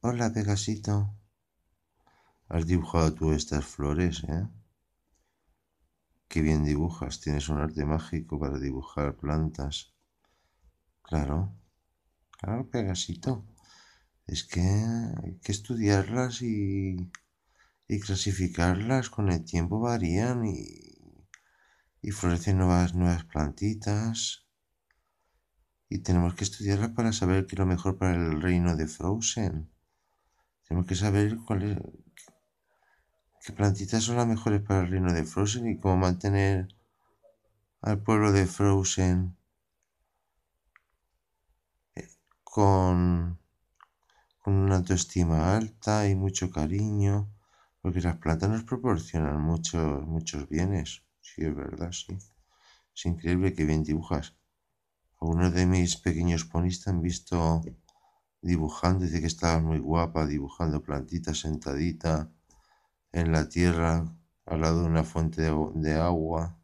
Hola, Pegasito. Has dibujado tú estas flores, ¿eh? Qué bien dibujas, tienes un arte mágico para dibujar plantas. Claro, claro, Pegasito. Es que hay que estudiarlas y, y clasificarlas. Con el tiempo varían y, y florecen nuevas, nuevas plantitas. Y tenemos que estudiarlas para saber qué es lo mejor para el reino de Frozen. Tenemos que saber cuál qué plantitas son las mejores para el reino de Frozen y cómo mantener al pueblo de Frozen eh, con, con una autoestima alta y mucho cariño, porque las plantas nos proporcionan muchos, muchos bienes. Sí, es verdad, sí. Es increíble que bien dibujas. Algunos de mis pequeños ponistas han visto dibujando, dice que estaba muy guapa dibujando plantitas sentadita en la tierra al lado de una fuente de, agua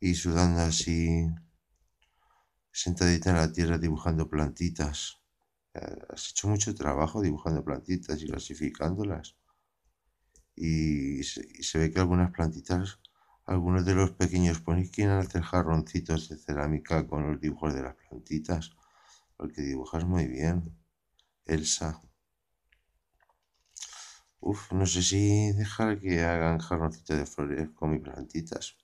y sudando así sentadita en la tierra dibujando plantitas. Eh, has hecho mucho trabajo dibujando plantitas y clasificándolas. y se ve que algunas plantitas algunos de los pequeños ponis quieren hacer jarroncitos de cerámica con los dibujos de las plantitas, porque dibujas muy bien, Elsa. Uf, no sé si dejar que hagan jarroncitos de flores con mis plantitas.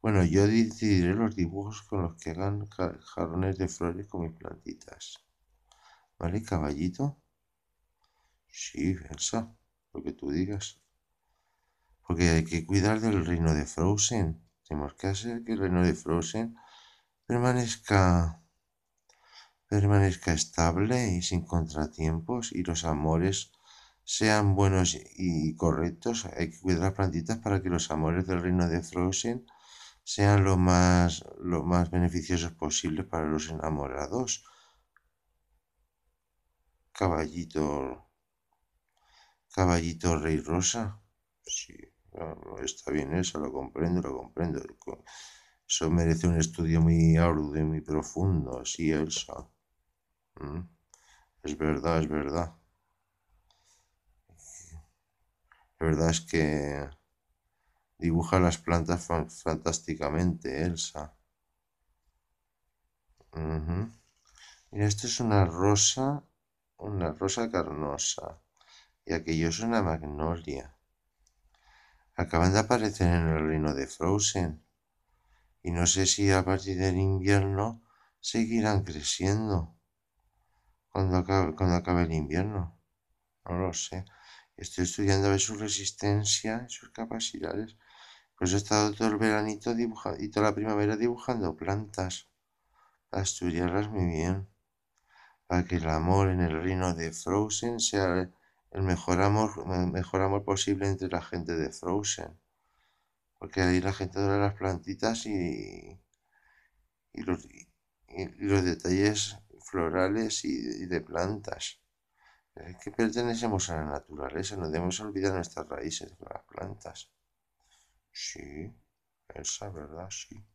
Bueno, yo decidiré los dibujos con los que hagan jarrones de flores con mis plantitas. ¿Vale, caballito? Sí, Elsa, lo que tú digas. Porque hay que cuidar del reino de Frozen. Tenemos que hacer que el reino de Frozen permanezca, permanezca estable y sin contratiempos y los amores sean buenos y correctos. Hay que cuidar las plantitas para que los amores del reino de Frozen sean lo más, lo más beneficiosos posibles para los enamorados. Caballito, caballito rey rosa. Sí está bien eso, lo comprendo, lo comprendo. Eso merece un estudio muy arduo y muy profundo, así Elsa. ¿Mm? Es verdad, es verdad. La verdad es que dibuja las plantas fantásticamente, Elsa. Mira, esto es una rosa, una rosa carnosa. Y aquello es una magnolia acaban de aparecer en el reino de Frozen. Y no sé si a partir del invierno seguirán creciendo. Cuando acabe, el invierno. No lo sé. Estoy estudiando a ver su resistencia y sus capacidades. Pues he estado todo el veranito y toda la primavera dibujando plantas. A estudiarlas muy bien. Para que el amor en el reino de Frozen sea el mejor amor, posible entre la gente de Frozen. Porque ahí la gente adora las plantitas y, los, los detalles florales y de, plantas. Es eh, que pertenecemos a la naturaleza, no debemos olvidar nuestras raíces las plantas. Sí, esa verdad, sí.